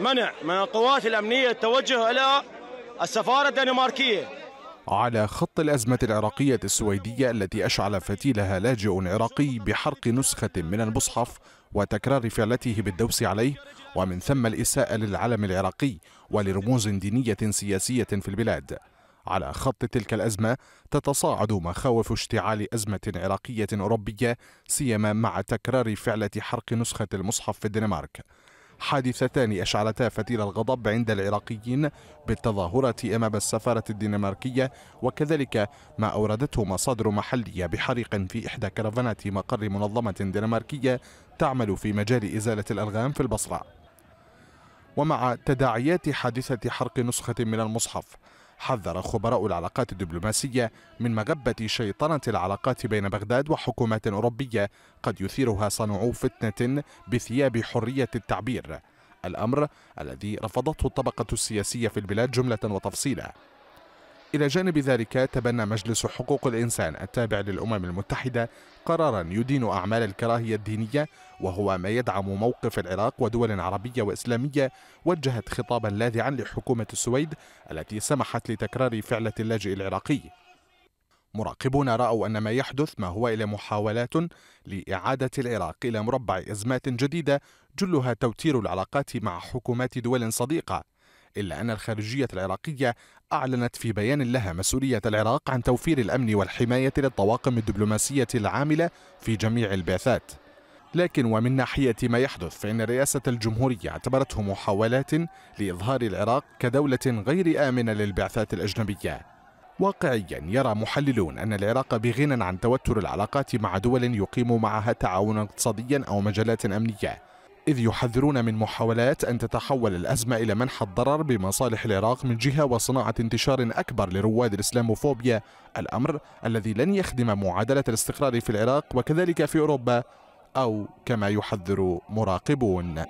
منع من القوات الأمنية التوجه إلى السفارة الدنماركية على خط الأزمة العراقية السويدية التي أشعل فتيلها لاجئ عراقي بحرق نسخة من المصحف وتكرار فعلته بالدوس عليه ومن ثم الإساءة للعلم العراقي ولرموز دينية سياسية في البلاد على خط تلك الأزمة تتصاعد مخاوف اشتعال أزمة عراقية أوروبية سيما مع تكرار فعلة حرق نسخة المصحف في الدنمارك حادثتان أشعلتا فتيل الغضب عند العراقيين بالتظاهرة أمام السفارة الدنماركية وكذلك ما أوردته مصادر محلية بحريق في إحدى كرفانات مقر منظمة دنماركية تعمل في مجال إزالة الألغام في البصرة ومع تداعيات حادثة حرق نسخة من المصحف حذر خبراء العلاقات الدبلوماسية من مغبة شيطنة العلاقات بين بغداد وحكومات أوروبية قد يثيرها صنع فتنة بثياب حرية التعبير الأمر الذي رفضته الطبقة السياسية في البلاد جملة وتفصيلا إلى جانب ذلك تبنى مجلس حقوق الإنسان التابع للأمم المتحدة قرارا يدين أعمال الكراهية الدينية وهو ما يدعم موقف العراق ودول عربية وإسلامية وجهت خطابا لاذعا لحكومة السويد التي سمحت لتكرار فعلة اللاجئ العراقي مراقبون رأوا أن ما يحدث ما هو إلى محاولات لإعادة العراق إلى مربع أزمات جديدة جلها توتير العلاقات مع حكومات دول صديقة إلا أن الخارجية العراقية أعلنت في بيان لها مسؤولية العراق عن توفير الأمن والحماية للطواقم الدبلوماسية العاملة في جميع البعثات لكن ومن ناحية ما يحدث فإن رئاسة الجمهورية اعتبرته محاولات لإظهار العراق كدولة غير آمنة للبعثات الأجنبية واقعيا يرى محللون أن العراق بغنى عن توتر العلاقات مع دول يقيم معها تعاونا اقتصاديا أو مجالات أمنية إذ يحذرون من محاولات أن تتحول الأزمة إلى منح الضرر بمصالح العراق من جهة وصناعة انتشار أكبر لرواد الإسلاموفوبيا الأمر الذي لن يخدم معادلة الاستقرار في العراق وكذلك في أوروبا أو كما يحذر مراقبون